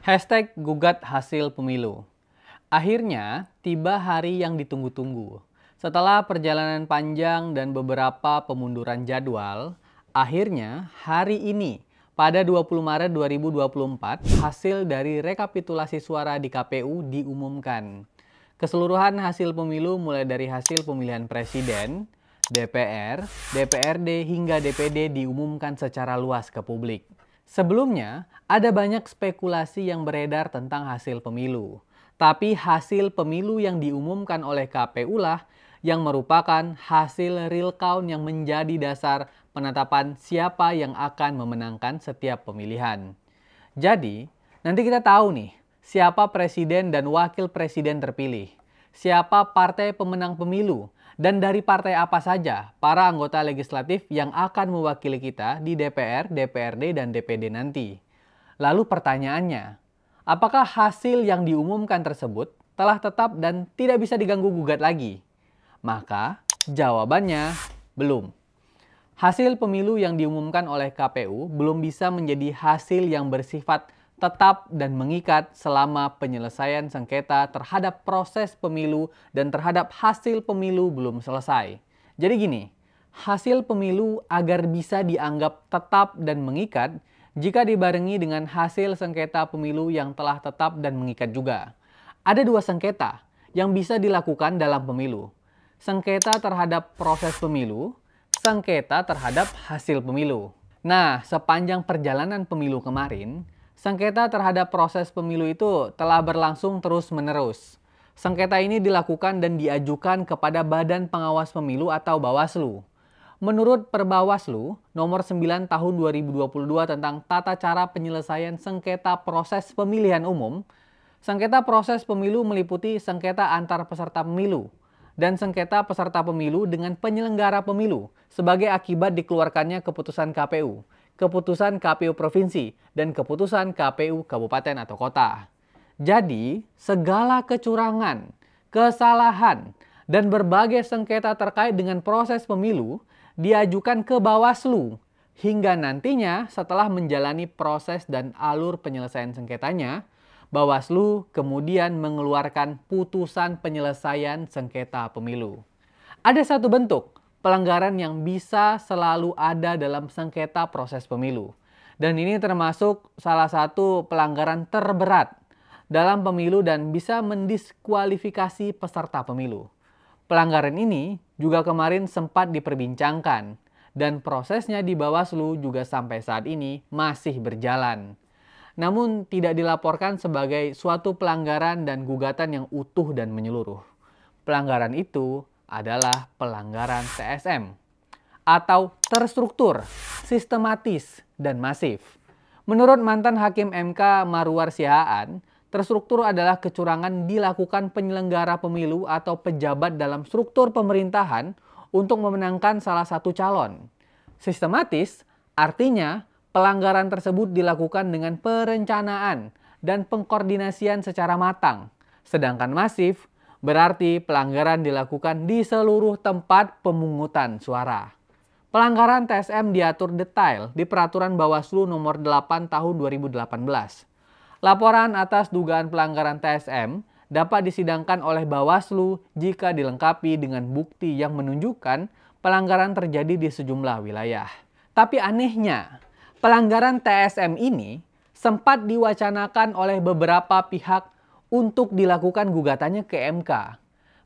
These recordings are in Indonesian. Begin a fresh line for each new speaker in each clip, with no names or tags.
Hashtag gugat hasil pemilu. Akhirnya, tiba hari yang ditunggu-tunggu. Setelah perjalanan panjang dan beberapa pemunduran jadwal, akhirnya hari ini, pada 20 Maret 2024, hasil dari rekapitulasi suara di KPU diumumkan. Keseluruhan hasil pemilu mulai dari hasil pemilihan presiden, DPR, DPRD, hingga DPD diumumkan secara luas ke publik. Sebelumnya, ada banyak spekulasi yang beredar tentang hasil pemilu. Tapi hasil pemilu yang diumumkan oleh KPU lah yang merupakan hasil real count yang menjadi dasar penetapan siapa yang akan memenangkan setiap pemilihan. Jadi, nanti kita tahu nih siapa presiden dan wakil presiden terpilih, siapa partai pemenang pemilu, dan dari partai apa saja para anggota legislatif yang akan mewakili kita di DPR, DPRD, dan DPD nanti. Lalu pertanyaannya, apakah hasil yang diumumkan tersebut telah tetap dan tidak bisa diganggu gugat lagi? Maka jawabannya belum. Hasil pemilu yang diumumkan oleh KPU belum bisa menjadi hasil yang bersifat tetap dan mengikat selama penyelesaian sengketa terhadap proses pemilu dan terhadap hasil pemilu belum selesai. Jadi gini, hasil pemilu agar bisa dianggap tetap dan mengikat jika dibarengi dengan hasil sengketa pemilu yang telah tetap dan mengikat juga. Ada dua sengketa yang bisa dilakukan dalam pemilu. Sengketa terhadap proses pemilu, sengketa terhadap hasil pemilu. Nah, sepanjang perjalanan pemilu kemarin, Sengketa terhadap proses pemilu itu telah berlangsung terus-menerus. Sengketa ini dilakukan dan diajukan kepada Badan Pengawas Pemilu atau Bawaslu. Menurut Perbawaslu nomor 9 tahun 2022 tentang tata cara penyelesaian sengketa proses pemilihan umum, sengketa proses pemilu meliputi sengketa antar peserta pemilu dan sengketa peserta pemilu dengan penyelenggara pemilu sebagai akibat dikeluarkannya keputusan KPU keputusan KPU provinsi, dan keputusan KPU kabupaten atau kota. Jadi, segala kecurangan, kesalahan, dan berbagai sengketa terkait dengan proses pemilu diajukan ke Bawaslu hingga nantinya setelah menjalani proses dan alur penyelesaian sengketanya, Bawaslu kemudian mengeluarkan putusan penyelesaian sengketa pemilu. Ada satu bentuk pelanggaran yang bisa selalu ada dalam sengketa proses pemilu. Dan ini termasuk salah satu pelanggaran terberat dalam pemilu dan bisa mendiskualifikasi peserta pemilu. Pelanggaran ini juga kemarin sempat diperbincangkan dan prosesnya di Bawaslu juga sampai saat ini masih berjalan. Namun tidak dilaporkan sebagai suatu pelanggaran dan gugatan yang utuh dan menyeluruh. Pelanggaran itu adalah pelanggaran TSM atau terstruktur, sistematis, dan masif. Menurut mantan Hakim MK Marwar Siaan, terstruktur adalah kecurangan dilakukan penyelenggara pemilu atau pejabat dalam struktur pemerintahan untuk memenangkan salah satu calon. Sistematis artinya pelanggaran tersebut dilakukan dengan perencanaan dan pengkoordinasian secara matang. Sedangkan masif Berarti pelanggaran dilakukan di seluruh tempat pemungutan suara. Pelanggaran TSM diatur detail di Peraturan Bawaslu Nomor 8 Tahun 2018. Laporan atas dugaan pelanggaran TSM dapat disidangkan oleh Bawaslu jika dilengkapi dengan bukti yang menunjukkan pelanggaran terjadi di sejumlah wilayah. Tapi anehnya, pelanggaran TSM ini sempat diwacanakan oleh beberapa pihak untuk dilakukan gugatannya ke MK.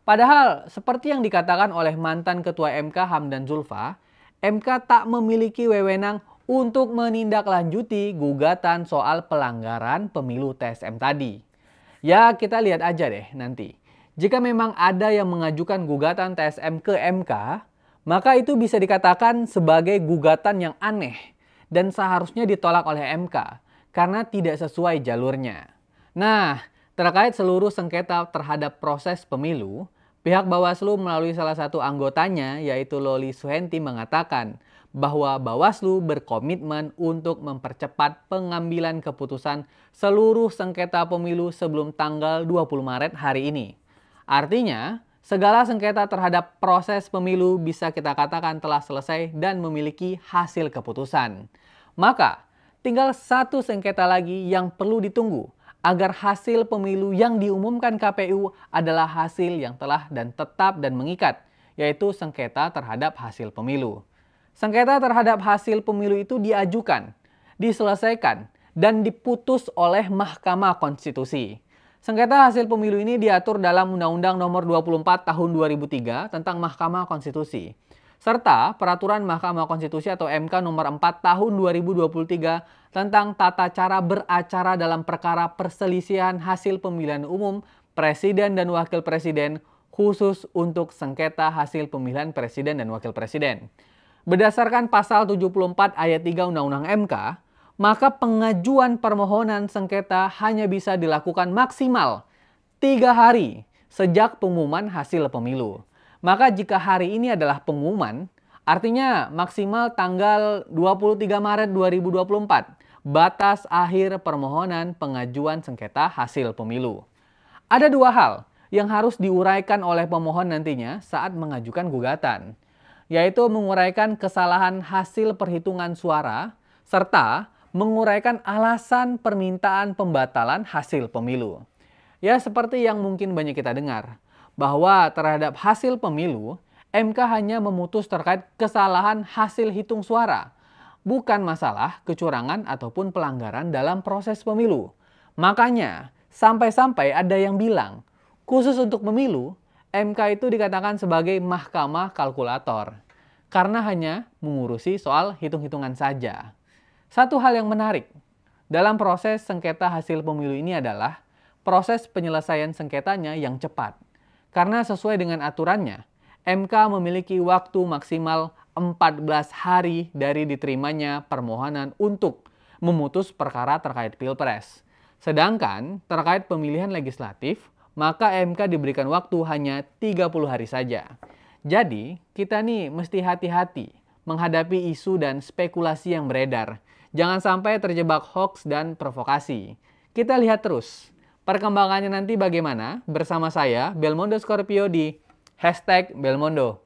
Padahal seperti yang dikatakan oleh mantan ketua MK Hamdan Zulfa, MK tak memiliki wewenang untuk menindaklanjuti gugatan soal pelanggaran pemilu TSM tadi. Ya kita lihat aja deh nanti. Jika memang ada yang mengajukan gugatan TSM ke MK, maka itu bisa dikatakan sebagai gugatan yang aneh dan seharusnya ditolak oleh MK karena tidak sesuai jalurnya. Nah, Terkait seluruh sengketa terhadap proses pemilu, pihak Bawaslu melalui salah satu anggotanya yaitu Loli Suhenti mengatakan bahwa Bawaslu berkomitmen untuk mempercepat pengambilan keputusan seluruh sengketa pemilu sebelum tanggal 20 Maret hari ini. Artinya, segala sengketa terhadap proses pemilu bisa kita katakan telah selesai dan memiliki hasil keputusan. Maka, tinggal satu sengketa lagi yang perlu ditunggu, agar hasil pemilu yang diumumkan KPU adalah hasil yang telah dan tetap dan mengikat, yaitu sengketa terhadap hasil pemilu. Sengketa terhadap hasil pemilu itu diajukan, diselesaikan, dan diputus oleh Mahkamah Konstitusi. Sengketa hasil pemilu ini diatur dalam Undang-Undang Nomor 24 Tahun 2003 tentang Mahkamah Konstitusi serta peraturan Mahkamah Konstitusi atau MK nomor 4 tahun 2023 tentang tata cara beracara dalam perkara perselisihan hasil pemilihan umum presiden dan wakil presiden khusus untuk sengketa hasil pemilihan presiden dan wakil presiden. Berdasarkan pasal 74 ayat 3 Undang-Undang MK, maka pengajuan permohonan sengketa hanya bisa dilakukan maksimal tiga hari sejak pengumuman hasil pemilu. Maka jika hari ini adalah pengumuman, artinya maksimal tanggal 23 Maret 2024, batas akhir permohonan pengajuan sengketa hasil pemilu. Ada dua hal yang harus diuraikan oleh pemohon nantinya saat mengajukan gugatan, yaitu menguraikan kesalahan hasil perhitungan suara serta menguraikan alasan permintaan pembatalan hasil pemilu. Ya seperti yang mungkin banyak kita dengar, bahwa terhadap hasil pemilu, MK hanya memutus terkait kesalahan hasil hitung suara, bukan masalah kecurangan ataupun pelanggaran dalam proses pemilu. Makanya, sampai-sampai ada yang bilang, khusus untuk pemilu, MK itu dikatakan sebagai mahkamah kalkulator, karena hanya mengurusi soal hitung-hitungan saja. Satu hal yang menarik dalam proses sengketa hasil pemilu ini adalah proses penyelesaian sengketanya yang cepat. Karena sesuai dengan aturannya, MK memiliki waktu maksimal 14 hari dari diterimanya permohonan untuk memutus perkara terkait Pilpres. Sedangkan terkait pemilihan legislatif, maka MK diberikan waktu hanya 30 hari saja. Jadi, kita nih mesti hati-hati menghadapi isu dan spekulasi yang beredar. Jangan sampai terjebak hoax dan provokasi. Kita lihat terus Perkembangannya nanti bagaimana? Bersama saya, Belmondo Scorpio di hashtag Belmondo.